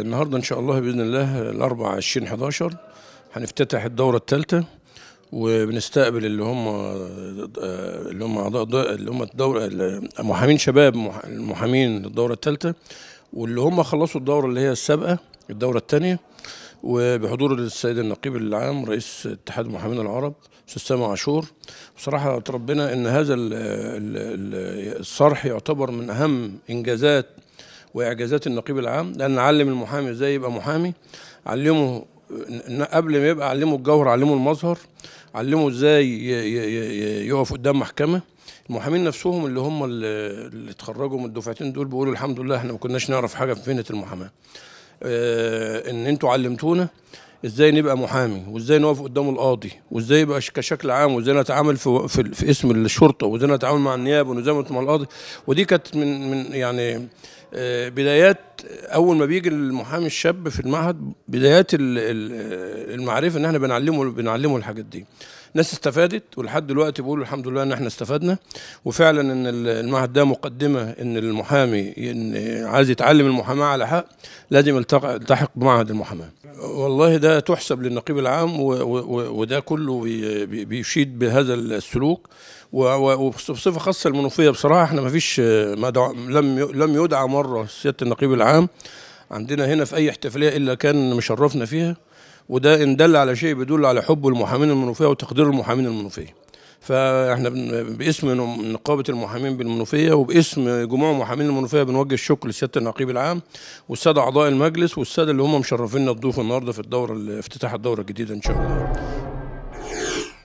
النهارده ان شاء الله باذن الله الاربع 20 11 هنفتتح الدوره الثالثه وبنستقبل اللي هم اللي هم اعضاء اللي هم الدوره محامين شباب المحامين للدوره الثالثه واللي هم خلصوا الدوره اللي هي السابقه الدوره الثانيه وبحضور السيد النقيب العام رئيس اتحاد المحامين العرب استاذ سامي عاشور بصراحه ربنا ان هذا الصرح يعتبر من اهم انجازات واعجازات النقيب العام لان علم المحامي ازاي يبقى محامي علمه قبل ما يبقى علمه الجوهر علمه المظهر علمه ازاي يقف قدام محكمه المحامين نفسهم اللي هم اللي اتخرجوا من الدفعتين دول بيقولوا الحمد لله احنا ما كناش نعرف حاجه في فينه المحاماه اه ان انتوا علمتونا ازاي نبقى محامي وازاي نقف قدام القاضي وازاي يبقى كشكل عام وازاي نتعامل في, في, في اسم الشرطه وازاي نتعامل مع النيابه وازاي نتعامل مع القاضي ودي كانت من من يعني آه، بدايات اول ما بيجي المحامي الشاب في المعهد بدايات المعرفه ان احنا بنعلمه بنعلمه الحاجات دي ناس استفادت ولحد دلوقتي بيقولوا الحمد لله ان احنا استفدنا وفعلا ان المعهد ده مقدمه ان المحامي إن عايز يتعلم المحاماه على حق لازم يلتحق بمعهد المحاماه والله ده تحسب للنقيب العام وده كله بيشيد بهذا السلوك وبصفه خاصه المنوفيه بصراحه احنا ما فيش لم لم يدعى مره سياده النقيب العام عندنا هنا في اي احتفاليه الا كان مشرفنا فيها وده ان دل على شيء بيدل على حب المحامين المنوفيه وتقدير المحامين المنوفيه فاحنا باسم نقابه المحامين بالمنوفيه وباسم جموع محامين المنوفيه بنوجه الشكر لسياده النقيب العام والساده اعضاء المجلس والساده اللي هم مشرفينا الضيوف النهارده في الدوره افتتاح الدوره الجديده ان شاء الله